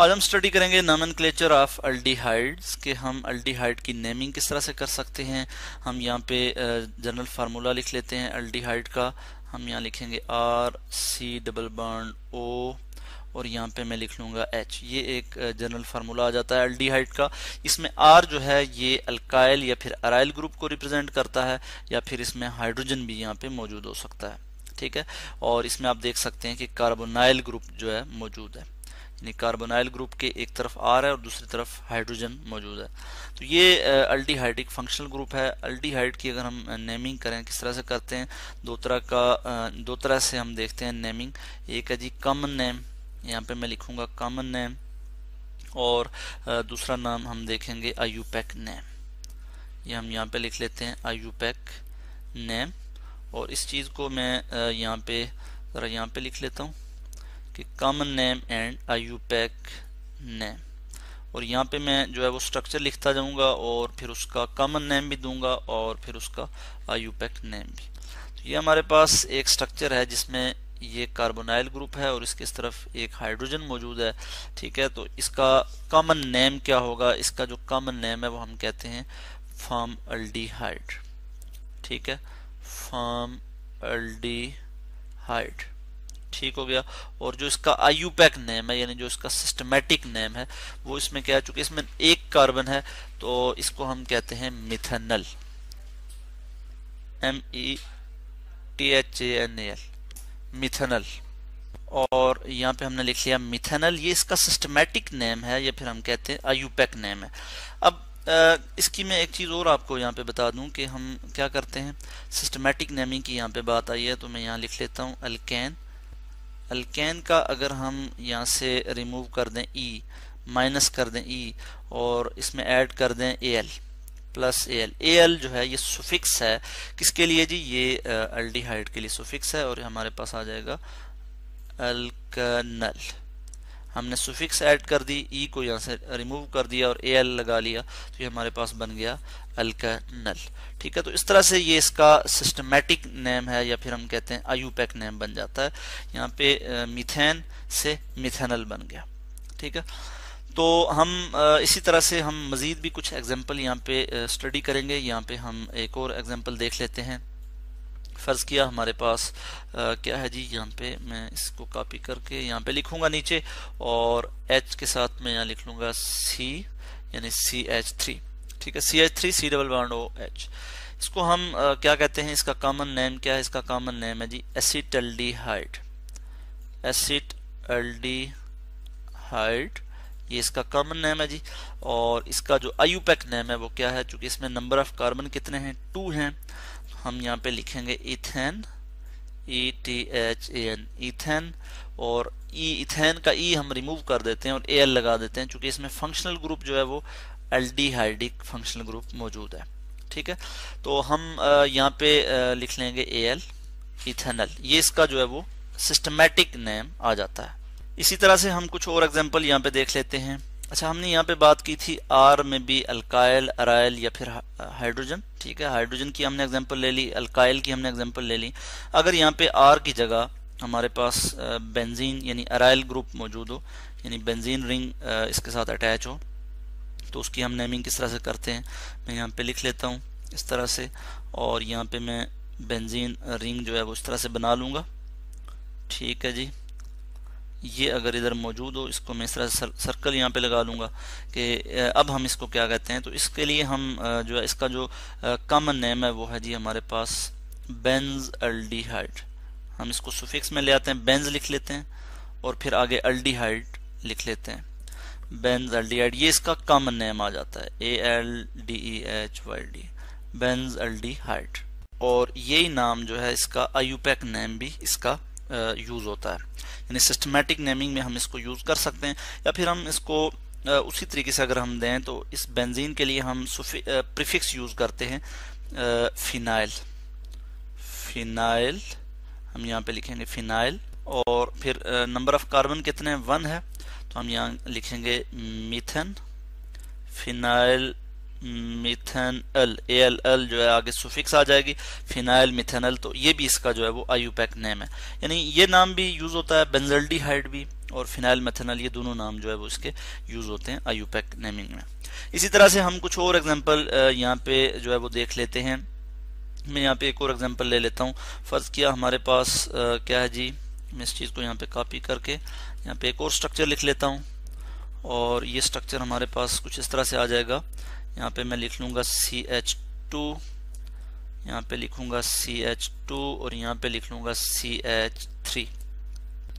आज हम स्टडी करेंगे नॉमन क्लेचर ऑफ अल्डीहाइड्स के हम अल्डीहाइड की नेमिंग किस तरह से कर सकते हैं हम यहाँ पे जनरल फार्मूला लिख लेते हैं अल्डीहाइड का हम यहाँ लिखेंगे आर सी डबल बर्न ओ और यहाँ पे मैं लिख लूँगा एच ये एक जनरल फार्मूला आ जाता है अल्डीहाइड का इसमें आर जो है ये अल्काइल या फिर अराइल ग्रुप को रिप्रेजेंट करता है या फिर इसमें हाइड्रोजन भी यहाँ पे मौजूद हो सकता है ठीक है और इसमें आप देख सकते हैं कि कार्बोनाइल ग्रुप जो है मौजूद है यानी कार्बोनाइल ग्रुप के एक तरफ आर है और दूसरी तरफ हाइड्रोजन मौजूद है तो ये अल्टीहाइडिक फंक्शनल ग्रुप है अल्टीहाइड की अगर हम नेमिंग करें किस तरह से करते हैं दो तरह का दो तरह से हम देखते हैं नेमिंग एक है जी कॉमन नेम यहाँ पे मैं लिखूँगा कॉमन नेम और दूसरा नाम हम देखेंगे आयुपैक नेम ये हम यहाँ पे लिख लेते हैं आयुपैक नेम और इस चीज़ को मैं यहाँ पे ज़रा यहाँ पे लिख लेता हूँ कि common name and IUPAC name और यहाँ पे मैं जो है वो स्ट्रक्चर लिखता जाऊँगा और फिर उसका कॉमन नेम भी दूंगा और फिर उसका आयुपैक नेम भी तो ये हमारे पास एक स्ट्रक्चर है जिसमें ये कार्बोनाइल ग्रुप है और इसके इस तरफ एक हाइड्रोजन मौजूद है ठीक है तो इसका कॉमन नेम क्या होगा इसका जो कॉमन नेम है वो हम कहते हैं फार्म अल्डीहाइड ठीक है फार्म अल्डीहाइड ठीक हो गया और जो इसका आयुपैक नेम है यानी जो इसका सिस्टमेटिक नेम है वो इसमें क्या है चूंकि इसमें एक कार्बन है तो इसको हम कहते हैं methanal M E T H A N L methanal और यहाँ पे हमने लिख लिया मिथेनल ये इसका सिस्टमेटिक नेम है या फिर हम कहते हैं आयुपैक नेम है अब इसकी मैं एक चीज़ और आपको यहाँ पे बता दूं कि हम क्या करते हैं सिस्टमेटिक नेमिंग की यहाँ पे बात आई है तो मैं यहाँ लिख लेता हूँ अल्कैन अल्केन का अगर हम यहाँ से रिमूव कर दें ई e, माइनस कर दें ई e, और इसमें ऐड कर दें A L plus A L A L जो है ये सुफिक्स है किसके लिए जी ये अल्डिहाइड के लिए सुफिक्स है और हमारे पास आ जाएगा अल्कनल हमने सुफिक्स ऐड कर दी ई e को यहाँ से रिमूव कर दिया और ए एल लगा लिया तो ये हमारे पास बन गया अल नल ठीक है तो इस तरह से ये इसका सिस्टमेटिक नेम है या फिर हम कहते हैं आयुपैक नेम बन जाता है यहाँ पे मिथेन से मिथेनल बन गया ठीक है तो हम इसी तरह से हम मज़ीद भी कुछ एग्जाम्पल यहाँ पे स्टडी करेंगे यहाँ पे हम एक और एग्जाम्पल देख लेते हैं फ़र्ज़ किया हमारे पास आ, क्या है जी यहाँ पे मैं इसको कॉपी करके यहाँ पे लिखूँगा नीचे और एच के साथ मैं यहाँ लिख लूँगा सी यानी सी एच थ्री ठीक है C H three C double one O H इसको हम आ, क्या कहते हैं इसका कॉमन नेम क्या है इसका कॉमन नेम है जी एल डी हाइट एसिट एल डी हाइट ये इसका कॉमन नेम है जी और इसका जो आयुपैक नेम है वो क्या है चूंकि इसमें नंबर ऑफ कार्बन कितने हैं टू हैं हम यहाँ पे लिखेंगे ethane E T H A N ethane और ई e, इथेन का ई e हम रिमूव कर देते हैं और ए एल लगा देते हैं चूंकि इसमें फंक्शनल ग्रुप जो है वो एल्डिहाइडिक फंक्शनल ग्रुप मौजूद है ठीक है तो हम यहाँ पे लिख लेंगे ए एल इथेनल ये इसका जो है वो सिस्टमेटिक नेम आ जाता है इसी तरह से हम कुछ और एग्जाम्पल यहाँ पे देख लेते हैं अच्छा हमने यहाँ पे बात की थी आर में भी अल्काइल अराइल या फिर हाइड्रोजन ठीक है हाइड्रोजन की हमने एग्जांपल ले ली अल्काइल की हमने एग्जांपल ले ली अगर यहाँ पे आर की जगह हमारे पास बेंजीन यानी अराइल ग्रुप मौजूद हो यानी बेंजीन रिंग इसके साथ अटैच हो तो उसकी हम नेमिंग किस तरह से करते हैं मैं यहाँ पे लिख लेता हूँ इस तरह से और यहाँ पे मैं बेंजीन रिंग जो है वो इस तरह से बना लूँगा ठीक है जी ये अगर इधर मौजूद हो इसको मैं इस तरह सर्कल यहाँ पे लगा लूँगा कि अब हम इसको क्या कहते हैं तो इसके लिए हम जो है इसका जो कॉमन नेम है वो है जी हमारे पास बेंज अल्डीहाइड हम इसको सुफिक्स में ले आते हैं बेंज लिख लेते हैं और फिर आगे अल्डीहाइड लिख लेते हैं बेंज अल्डीहाइड ये इसका कॉमन नेम आ जाता है A L D E H Y D benzaldehyde और यही नाम जो है इसका आयुपैक नेम भी इसका यूज़ होता है यानी सिस्टमेटिक नेमिंग में हम इसको यूज़ कर सकते हैं या फिर हम इसको उसी तरीके से अगर हम दें तो इस बेंजीन के लिए हम प्रीफिक्स यूज़ करते हैं फिनाइल फिनाइल हम यहाँ पे लिखेंगे फिनाइल और फिर नंबर ऑफ कार्बन कितने वन है तो हम यहाँ लिखेंगे methane phenyl methanal A L L जो है आगे सुफिक्स आ जाएगी फिनाइल मिथेनल तो ये भी इसका जो है वो आयुपैक नेम है यानी ये नाम भी यूज होता है हाइड भी और फिनाइल मिथेनल ये दोनों नाम जो है वो इसके यूज होते हैं आयुपैक नेमिंग में इसी तरह से हम कुछ और एग्जाम्पल यहाँ पे जो है वो देख लेते हैं मैं यहाँ पे एक और एग्जाम्पल ले लेता हूँ फर्ज किया हमारे पास आ, क्या है जी मैं इस चीज़ को यहाँ पे कॉपी करके यहाँ पे एक और स्ट्रक्चर लिख लेता हूँ और ये स्ट्रक्चर हमारे पास कुछ इस तरह से आ जाएगा यहाँ पे मैं लिख लूँगा सी एच टू यहाँ पे लिखूँगा सी एच टू और यहाँ पे लिख लूँगा सी एच थ्री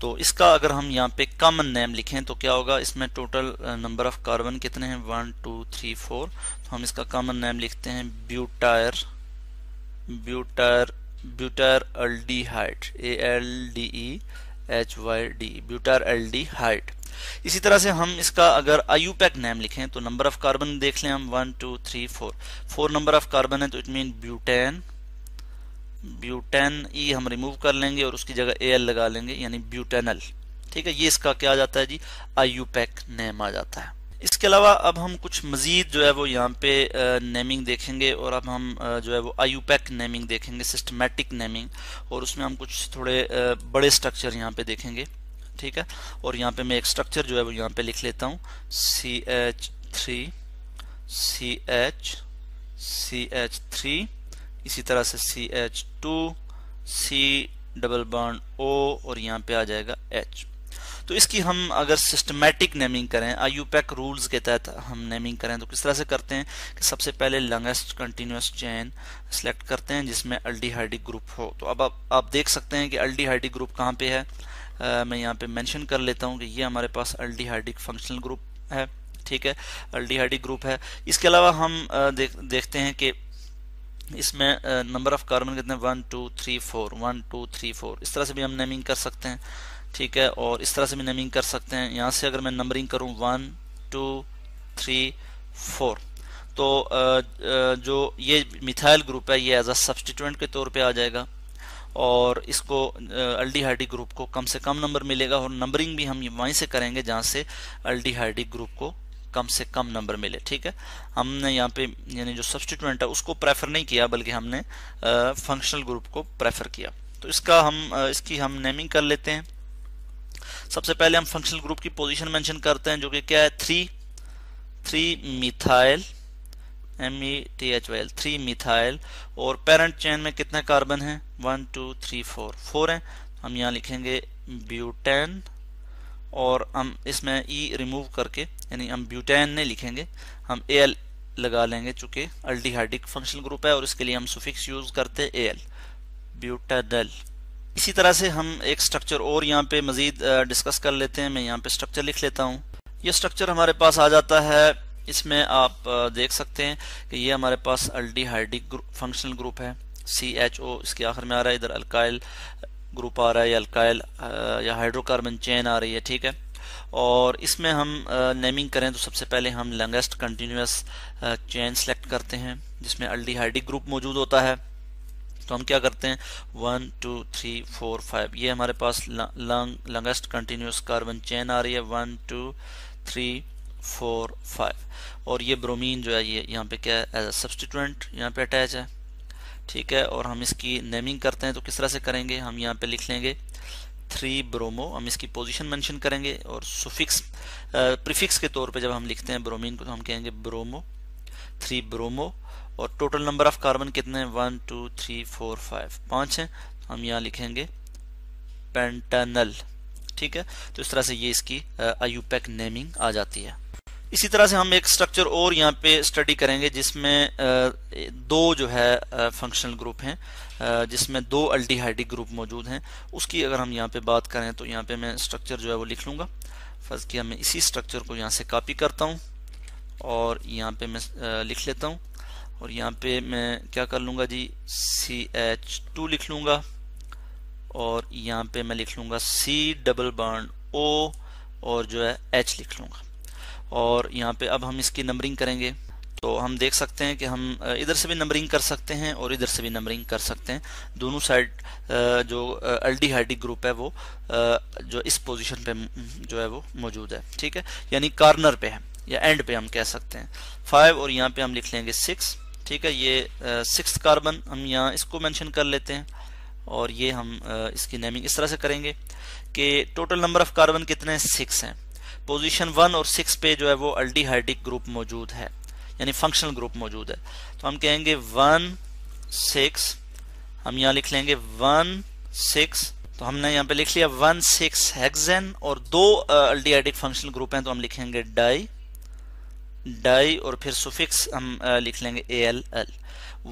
तो इसका अगर हम यहाँ पे कॉमन नेम लिखें तो क्या होगा इसमें टोटल नंबर ऑफ कार्बन कितने हैं वन टू थ्री फोर तो हम इसका कॉमन नेम लिखते हैं butyr butyr butyraldehyde A L D E H Y D L D butyraldehyde इसी तरह से हम इसका अगर आयु पैक नेम लिखें तो नंबर ऑफ कार्बन देख लें हम one two three four four number of carbon है तो it mean butane butane E हम रिमूव कर लेंगे और उसकी जगह ए एल लगा लेंगे यानी ब्यूटेनल ठीक है ये इसका क्या आ जाता है जी आयु पैक नेम आ जाता है इसके अलावा अब हम कुछ मज़ीद जो है वो यहाँ पे नेमिंग देखेंगे और अब हम जो है वो आयुपैक नेमिंग देखेंगे सिस्टमेटिक नेमिंग और उसमें हम कुछ थोड़े बड़े स्ट्रक्चर यहाँ पे देखेंगे ठीक है और यहाँ पे मैं एक स्ट्रक्चर जो है वो यहाँ पे लिख लेता हूँ C H three C H C H three इसी तरह से C H two C double bond O और यहाँ पे आ जाएगा एच तो इसकी हम अगर सिस्टमेटिक नेमिंग करें आईयूपैक रूल्स के तहत हम नेमिंग करें तो किस तरह से करते हैं कि सबसे पहले लंगेस्ट कंटिन्यूस चेन सेलेक्ट करते हैं जिसमें अल्डी ग्रुप हो तो अब आप, आप देख सकते हैं कि अल्डी ग्रुप कहाँ पे है मैं यहाँ पे मेंशन कर लेता हूँ कि ये हमारे पास अल्टीहाइडिक फंक्शनल ग्रुप है ठीक है अल्टीहाइडिक ग्रुप है इसके अलावा हम देख, देखते हैं कि इसमें नंबर ऑफ कार्बन कितने one two three four one two three four इस तरह से भी हम नेमिंग कर सकते हैं ठीक है और इस तरह से भी नेमिंग कर सकते हैं यहाँ से अगर मैं नंबरिंग करूँ वन टू थ्री फोर तो जो ये मिथाइल ग्रुप है ये एज अ सब्सटीट्यूंट के तौर पे आ जाएगा और इसको अल्डीहाइडी ग्रुप को कम से कम नंबर मिलेगा और नंबरिंग भी हम वहीं से करेंगे जहाँ से अल्डीहाइडी ग्रुप को कम से कम नंबर मिले ठीक है हमने यहाँ पे यानी जो सब्सटीट्यूंट है उसको प्रेफर नहीं किया बल्कि हमने फंक्शनल ग्रुप को प्रेफर किया तो इसका हम इसकी हम नेमिंग कर लेते हैं सबसे पहले हम फंक्शनल ग्रुप की पोजीशन मेंशन करते हैं जो कि क्या है three three methyl M E T H Y L three methyl और पेरेंट चैन में कितने कार्बन हैं one two three four four हैं हम यहाँ लिखेंगे ब्यूटेन और हम इसमें ई e रिमूव करके यानी हम ब्यूटेन नहीं लिखेंगे हम ए एल लगा लेंगे चूँकि अल्टीहाइडिक फंक्शनल ग्रुप है और इसके लिए हम सुफिक्स यूज़ करते ए एल ब्यूटाडल इसी तरह से हम एक स्ट्रक्चर और यहाँ पे मज़ीद डिस्कस कर लेते हैं मैं यहाँ पे स्ट्रक्चर लिख लेता हूँ ये स्ट्रक्चर हमारे पास आ जाता है इसमें आप देख सकते हैं कि ये हमारे पास अल्डीहाइडिक फंक्शनल ग्रुप है सी एच ओ इसके आखिर में आ रहा है इधर अल्काइल ग्रुप आ रहा है या अल्काइल या हाइड्रोकार्बन चेन आ रही है ठीक है और इसमें हम नेमिंग करें तो सबसे पहले हम लंगेस्ट कंटिन्यूस चेन सेलेक्ट करते हैं जिसमें अल्टीहाइडिक ग्रुप मौजूद होता है तो हम क्या करते हैं one two three four five ये हमारे पास long longest continuous carbon chain आ रही है one two three four five और ये ब्रोमीन जो है ये यहाँ पे क्या है एज अ सब्सटीटेंट यहाँ पे अटैच है ठीक है और हम इसकी नेमिंग करते हैं तो किस तरह से करेंगे हम यहाँ पे लिख लेंगे थ्री ब्रोमो हम इसकी पोजीशन मेंशन करेंगे और सुफिक्स प्रीफिक्स के तौर पे जब हम लिखते हैं ब्रोमीन को तो हम कहेंगे ब्रोमो थ्री ब्रोमो और टोटल नंबर ऑफ कार्बन कितने हैं one two three four five पाँच हैं तो हम यहाँ लिखेंगे पेंटनल ठीक है तो इस तरह से ये इसकी आयुपैक नेमिंग आ जाती है इसी तरह से हम एक स्ट्रक्चर और यहाँ पे स्टडी करेंगे जिसमें दो जो है फंक्शनल ग्रुप हैं जिसमें दो अल्टीहाइडिक ग्रुप मौजूद हैं उसकी अगर हम यहाँ पे बात करें तो यहाँ पे मैं स्ट्रक्चर जो है वो लिख लूँगा फर्ज किया मैं इसी स्ट्रक्चर को यहाँ से कॉपी करता हूँ और यहाँ पे मैं लिख लेता हूँ और यहाँ पे मैं क्या कर लूँगा जी सी एच टू लिख लूँगा और यहाँ पे मैं लिख लूँगा सी डबल बर्न ओ और जो है एच लिख लूँगा और यहाँ पे अब हम इसकी नंबरिंग करेंगे तो हम देख सकते हैं कि हम इधर से भी नंबरिंग कर सकते हैं और इधर से भी नंबरिंग कर सकते हैं दोनों साइड जो अल्डीहाइडिक ग्रुप है वो जो इस पोजीशन पे हम्म, जो है वो मौजूद है ठीक है यानी कार्नर पे है या एंड पे हम कह सकते हैं फाइव और यहाँ पे हम लिख लेंगे सिक्स ठीक है ये सिक्स कार्बन हम यहाँ इसको मैंशन कर लेते हैं और ये हम इसकी नेमिंग इस तरह से करेंगे कि टोटल नंबर ऑफ कार्बन कितने सिक्स हैं पोजीशन वन और सिक्स पे जो है वो अल्टीहाइडिक ग्रुप मौजूद है यानी फंक्शनल ग्रुप मौजूद है तो हम कहेंगे वन सिक्स हम यहाँ लिख लेंगे वन सिक्स तो हमने यहाँ पे लिख लिया वन सिक्स हेक्सेन और दो अल्डीहाइडिक फंक्शनल ग्रुप हैं तो हम लिखेंगे डाई डाई और फिर सुफिक्स हम लिख लेंगे A L L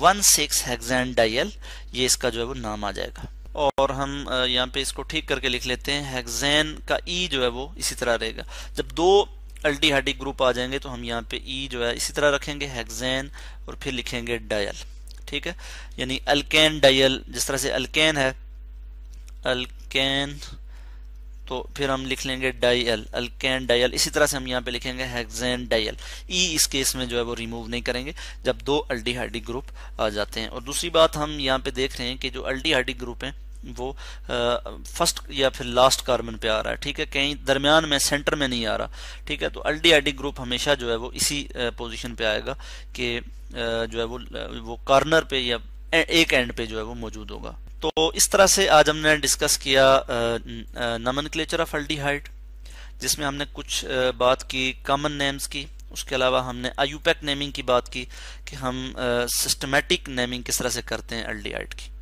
one six hexane diol ये इसका जो है वो नाम आ जाएगा और हम यहाँ पे इसको ठीक करके लिख लेते हैं हेक्सेन का ई e जो है वो इसी तरह रहेगा जब दो अल्टीहाइडिक ग्रुप आ जाएंगे तो हम यहाँ पे ई e जो है इसी तरह रखेंगे हेक्सेन और फिर लिखेंगे डायल ठीक है यानी अल्केन डायल जिस तरह से अल्केन है अल्केन तो फिर हम लिख लेंगे डायल अल्केन डायल इसी तरह से हम यहाँ पे लिखेंगे हेक्सेन डायल ई इस केस में जो है वो रिमूव नहीं करेंगे जब दो अल्टीहाइडिक ग्रुप आ जाते हैं और दूसरी बात हम यहाँ पे देख रहे हैं कि जो अल्टीहाइडिक ग्रुप हैं वो फर्स्ट या फिर लास्ट कार्बन पे आ रहा है ठीक है कहीं दरमियान में सेंटर में नहीं आ रहा ठीक है तो अल्डी ग्रुप हमेशा जो है वो इसी पोजिशन पे आएगा कि जो है वो वो कार्नर पे या एक एंड पे जो है वो मौजूद होगा तो इस तरह से आज हमने डिस्कस किया नमन क्लेचर ऑफ हाइट जिसमें हमने कुछ बात की कॉमन नेम्स की उसके अलावा हमने आयुपैक नेमिंग की बात की कि हम सिस्टमेटिक नेमिंग किस तरह से करते हैं हाइट की